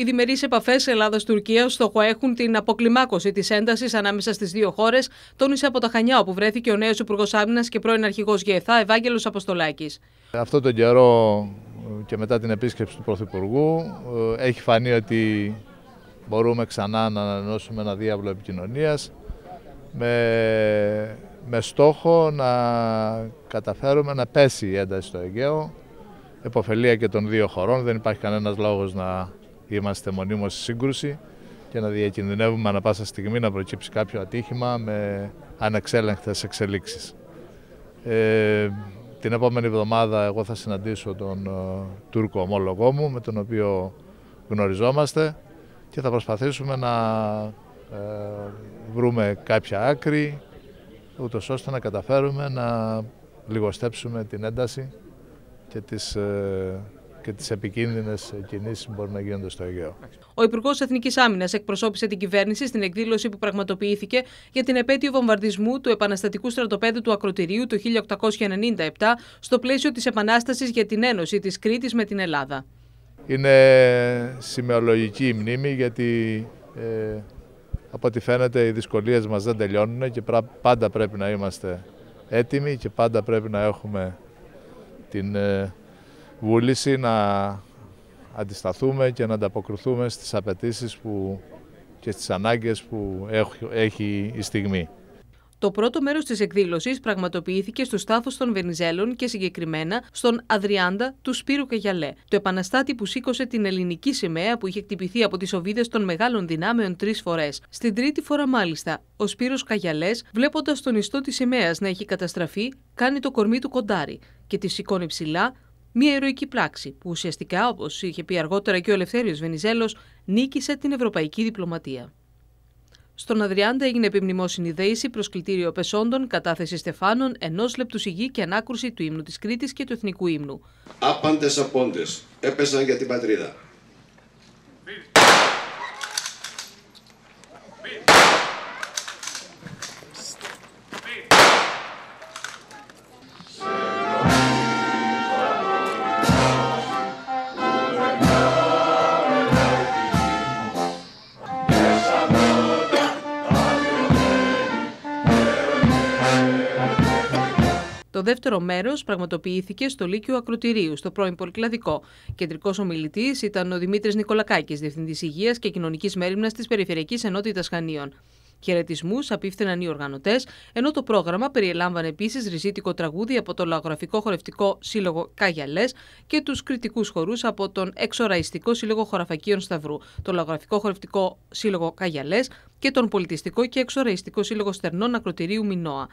Οι διμερείς επαφές Ελλάδα-Τουρκία στόχο έχουν την αποκλιμάκωση της έντασης ανάμεσα στις δύο χώρες, τόνισε από τα Χανιά, όπου βρέθηκε ο νέος Υπουργός Άμυνας και πρώην Αρχηγός ΓΕΘΑ, Ευάγγελος Αποστολάκης. Αυτό τον καιρό ε, και μετά την επίσκεψη του Πρωθυπουργού ε, έχει φανεί ότι μπορούμε ξανά να ανανεώσουμε ένα διάβλο επικοινωνίας με, με στόχο να καταφέρουμε να πέσει η ένταση στο Αιγαίο. Εποφελία και των δύο χωρών, δεν υπάρχει κανένας λόγος να είμαστε μονίμως στη σύγκρουση και να διακινδυνεύουμε ανα πάσα στιγμή να προκύψει κάποιο ατύχημα με ανεξέλεγκτες εξελίξεις. Ε, την επόμενη εβδομάδα εγώ θα συναντήσω τον ε, Τούρκο ομόλογό μου με τον οποίο γνωριζόμαστε και θα προσπαθήσουμε να ε, βρούμε κάποια άκρη ούτως ώστε να καταφέρουμε να λιγοστέψουμε την ένταση και τις και τις επικίνδυνες κινήσεις που μπορούν να γίνονται στο Αιγαίο. Ο Υπουργός Εθνικής Άμυνας εκπροσώπησε την κυβέρνηση στην εκδήλωση που πραγματοποιήθηκε για την επέτειο βομβαρδισμού του επαναστατικού στρατοπέδου του Ακροτηρίου το 1897 στο πλαίσιο της Επανάστασης για την Ένωση της Κρήτης με την Ελλάδα. Είναι σημεολογική η μνήμη γιατί ε, από ό,τι φαίνεται οι δυσκολίες μας δεν τελειώνουν και πάντα πρέπει να είμαστε έτοιμοι και πάντα πρέπει να έχουμε την ε, βούληση να αντισταθούμε και να ανταποκριθούμε στις απαιτήσεις που, και στις ανάγκες που έχει η στιγμή. Το πρώτο μέρος της εκδήλωσης πραγματοποιήθηκε στο στάθος των Βενιζέλων και συγκεκριμένα στον Αδριάντα του Σπύρου Καγιαλέ, το επαναστάτη που σήκωσε την ελληνική σημαία που είχε χτυπηθεί από τις οβίδες των μεγάλων δυνάμεων τρεις φορές. Στην τρίτη φορά μάλιστα, ο Σπύρος Καγιαλές, βλέποντας τον ιστό της σημαίας να έχει καταστραφεί, κάνει το κορμί του κοντάρι και τη σηκώνει ψηλά, μια ηρωική πράξη που ουσιαστικά, όπως είχε πει αργότερα και ο Ελευθέριος Βενιζέλος, νίκησε την ευρωπαϊκή διπλωματία. Στον Αδριάντα έγινε επιμνημόσυνη δέηση, προσκλητήριο πεσόντων, κατάθεση στεφάνων, ενός λεπτού σιγή και ανάκρουση του ύμνου της Κρήτης και του εθνικού ύμνου. Άπαντες απόντες έπεσαν για την πατρίδα. δεύτερο μέρος πραγματοποιήθηκε στο Λύκειο Ακροτηρίου, στο πρώην Πολυκλαδικό. Κεντρικός ομιλητής ήταν ο Δημήτρης Νικολακάκης, Διευθυντής Υγείας και Κοινωνικής Μέρημνας της Περιφερειακής Ενότητας Χανίων. Χαιρετισμούς απίφθαιναν οι οργανωτές, ενώ το πρόγραμμα περιελάμβανε επίσης ριζίτικο τραγούδι από το Λαογραφικό Χορευτικό Σύλλογο Καγιαλές και τους κριτικούς χορούς από τον Εξοραϊστικό Σύλλογο Χωραφακίων Σταυρού, το Λαογραφικό Χορευτικό Σύλλογο Καγιαλές και τον Πολιτιστικό και Εξοραϊστικό Σύλλογο Στερνών Ακροτηρίου Μινώα.